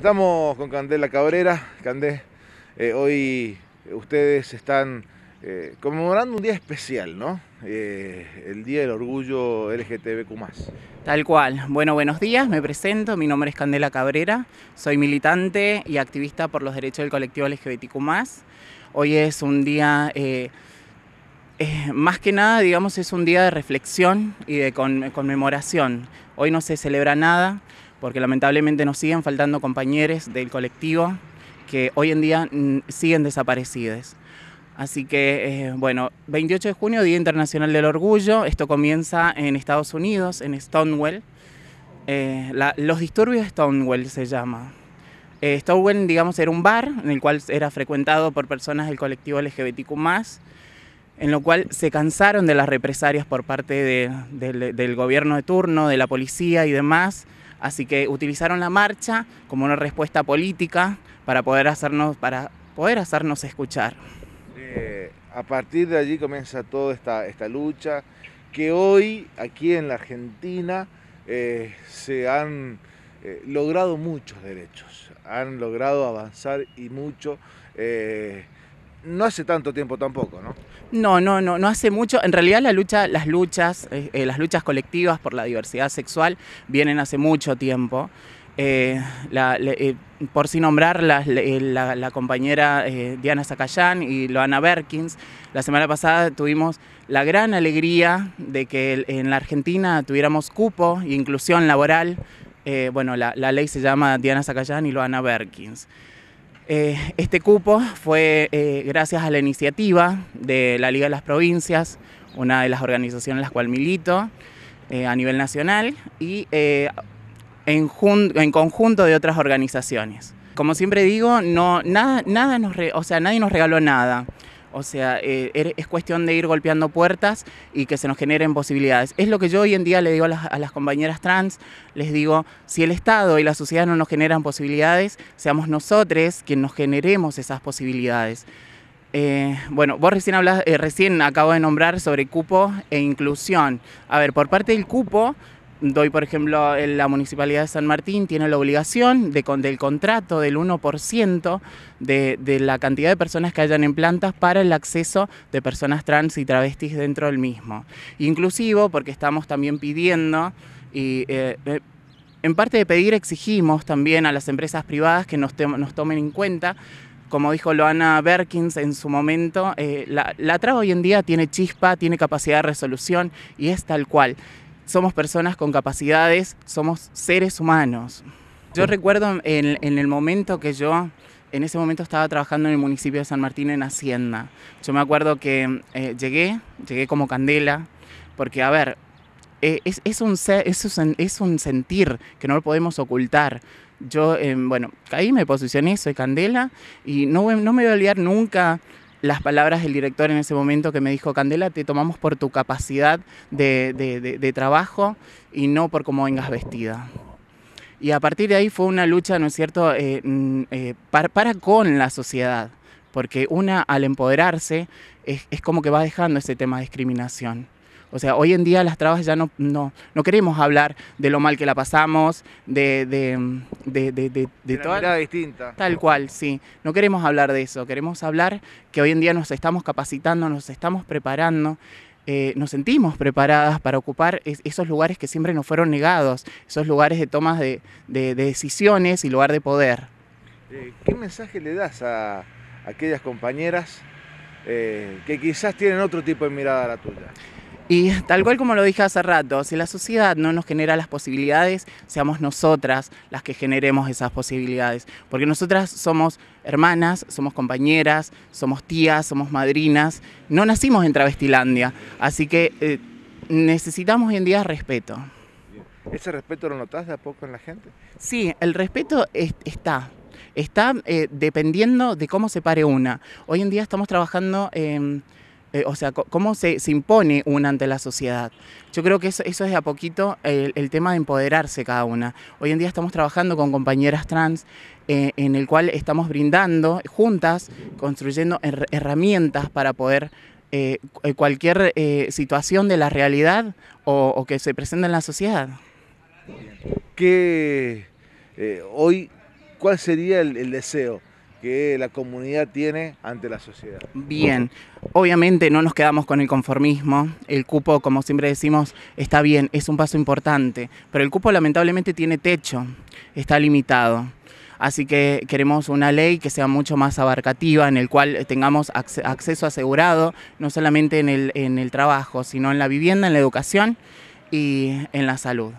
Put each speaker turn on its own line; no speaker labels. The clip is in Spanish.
Estamos con Candela Cabrera. Candé, eh, hoy ustedes están
eh, conmemorando un día especial, ¿no?
Eh, el Día del Orgullo LGTBQ.
Tal cual. Bueno, buenos días, me presento. Mi nombre es Candela Cabrera. Soy militante y activista por los derechos del colectivo LGBTQ. Hoy es un día. más que nada, digamos, es un día de reflexión y de conmemoración. Hoy no se celebra nada, porque lamentablemente nos siguen faltando compañeros del colectivo que hoy en día mm, siguen desaparecidos. Así que, eh, bueno, 28 de junio, Día Internacional del Orgullo. Esto comienza en Estados Unidos, en Stonewall. Eh, los disturbios de Stonewall se llama. Eh, Stonewall, digamos, era un bar en el cual era frecuentado por personas del colectivo LGBTQ, en lo cual se cansaron de las represalias por parte del gobierno de turno, de la policía y demás. Así que utilizaron la marcha como una respuesta política para poder hacernos, para poder hacernos escuchar. Eh,
a partir de allí comienza toda esta, esta lucha que hoy aquí en la Argentina eh, se han eh, logrado muchos derechos, han logrado avanzar y mucho no hace tanto tiempo tampoco, ¿no?
No, no, no, no hace mucho. En realidad las luchas, eh, eh, las luchas colectivas por la diversidad sexual vienen hace mucho tiempo. Eh, por si nombrar la, la compañera Diana Zacayán y Loana Berkins, la semana pasada tuvimos la gran alegría de que en la Argentina tuviéramos cupo e inclusión laboral. bueno, la, ley se llama Diana Zacayán y Loana Berkins. Eh, este cupo fue eh, gracias a la iniciativa de la Liga de las Provincias, una de las organizaciones en las cuales milito eh, a nivel nacional y en, en, conjunto de otras organizaciones. Como siempre digo, no, nada, nada nos o sea, nadie nos regaló nada. O sea, eh, er, es cuestión de ir golpeando puertas y que se nos generen posibilidades. Es lo que yo hoy en día le digo a las, compañeras trans, les digo, si el Estado y la sociedad no nos generan posibilidades, seamos nosotros quienes nos generemos esas posibilidades. Eh, bueno, vos recién, hablas, eh, recién acabo de nombrar sobre cupo e inclusión. A ver, por parte del cupo, doy por ejemplo, la Municipalidad de San Martín tiene la obligación del contrato del 1% de, de, la cantidad de personas que hayan en plantas para el acceso de personas trans y travestis dentro del mismo. Inclusivo porque estamos también pidiendo y... Eh, eh, en parte de pedir exigimos también a las empresas privadas que nos, tomen en cuenta como dijo Loana Berkins en su momento, eh, la, la traba hoy en día tiene chispa, tiene capacidad de resolución y es tal cual somos personas con capacidades, somos seres humanos. Yo recuerdo en, el momento que yo, en ese momento estaba trabajando en el municipio de San Martín en Hacienda. Yo me acuerdo que eh, llegué, llegué como candela, porque a ver, eh, es, un, es, un, es, un, sentir que no lo podemos ocultar. Yo, em, bueno, caí, me posicioné, soy candela y no, no me voy a olvidar nunca las palabras del director en ese momento que me dijo, Candela, te tomamos por tu capacidad de, trabajo y no por cómo vengas vestida. Y a partir de ahí fue una lucha, ¿no es cierto?, eh, mm, eh, para, con la sociedad, porque una al empoderarse es, es como que va dejando ese tema de discriminación. O sea, hoy en día las trabas ya no, no, queremos hablar de lo mal que la pasamos, de, de, de, de, de la toda...
distinta. Tal
cual, sí. No queremos hablar de eso. Queremos hablar que hoy en día nos estamos capacitando, nos estamos preparando. Eh, nos sentimos preparadas para ocupar esos lugares que siempre nos fueron negados, esos lugares de tomas de, de, decisiones y lugar de poder.
Eh, ¿Qué mensaje le das a aquellas compañeras eh, que quizás tienen otro tipo de mirada a la tuya?
Y tal cual como lo dije hace rato, si la sociedad no nos genera las posibilidades, seamos nosotras las que generemos esas posibilidades. Porque nosotras somos hermanas, somos compañeras, somos tías, somos madrinas. No nacimos en Travestilandia. Así que eh, necesitamos hoy en día respeto.
¿Ese respeto lo notas de a poco en la gente?
Sí, el respeto está. Está eh, dependiendo de cómo se pare una. Hoy en día estamos trabajando... en... Eh, o sea, cómo se, impone una ante la sociedad. Yo creo que eso, es de a poquito el, tema de empoderarse cada una. Hoy en día estamos trabajando con compañeras trans eh, en el cual estamos brindando juntas, construyendo herramientas para poder eh, cualquier situación de la realidad o, que se presente en la sociedad.
¿Qué hoy, cuál sería el deseo? que la comunidad tiene ante la sociedad. Bien,
obviamente no nos quedamos con el conformismo, el cupo, como siempre decimos, está bien, es un paso importante, pero el cupo lamentablemente tiene techo, está limitado. Así que queremos una ley que sea mucho más abarcativa, en el cual tengamos acceso asegurado, no solamente en el trabajo, sino en la vivienda, en la educación y en la salud.